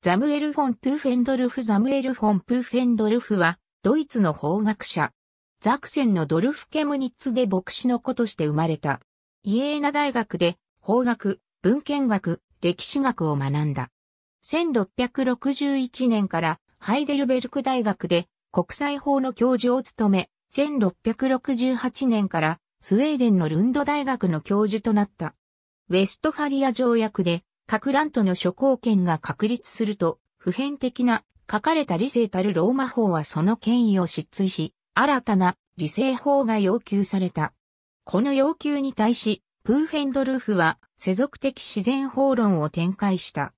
ザムエル・フォン・プーフェンドルフザムエル・フォン・プーフェンドルフは、ドイツの法学者。ザクセンのドルフ・ケムニッツで牧師の子として生まれた。イエーナ大学で、法学、文献学、歴史学を学んだ。1661年から、ハイデルベルク大学で、国際法の教授を務め、1668年から、スウェーデンのルンド大学の教授となった。ウェストファリア条約で、各乱との諸侯権が確立すると、普遍的な書かれた理性たるローマ法はその権威を失墜し、新たな理性法が要求された。この要求に対し、プーフェンドルーフは世俗的自然法論を展開した。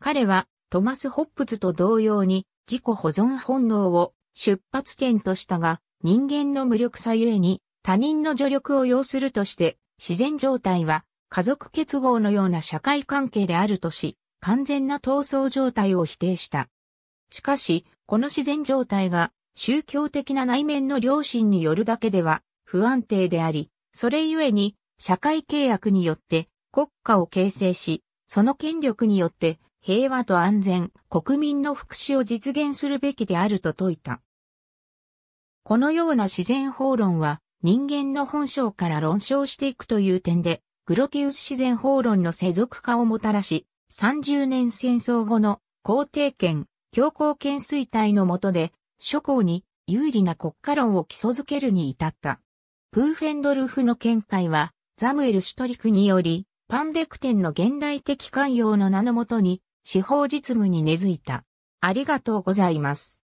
彼はトマス・ホップズと同様に自己保存本能を出発点としたが、人間の無力さゆえに他人の助力を要するとして自然状態は家族結合のような社会関係であるとし、完全な闘争状態を否定した。しかし、この自然状態が宗教的な内面の良心によるだけでは不安定であり、それゆえに社会契約によって国家を形成し、その権力によって平和と安全、国民の福祉を実現するべきであると説いた。このような自然法論は人間の本性から論証していくという点でプロティウス自然法論の世俗化をもたらし、30年戦争後の皇帝権、強行権衰退の下で、諸侯に有利な国家論を基礎づけるに至った。プーフェンドルフの見解は、ザムエル・シュトリクにより、パンデクテンの現代的寛容の名のもとに、司法実務に根付いた。ありがとうございます。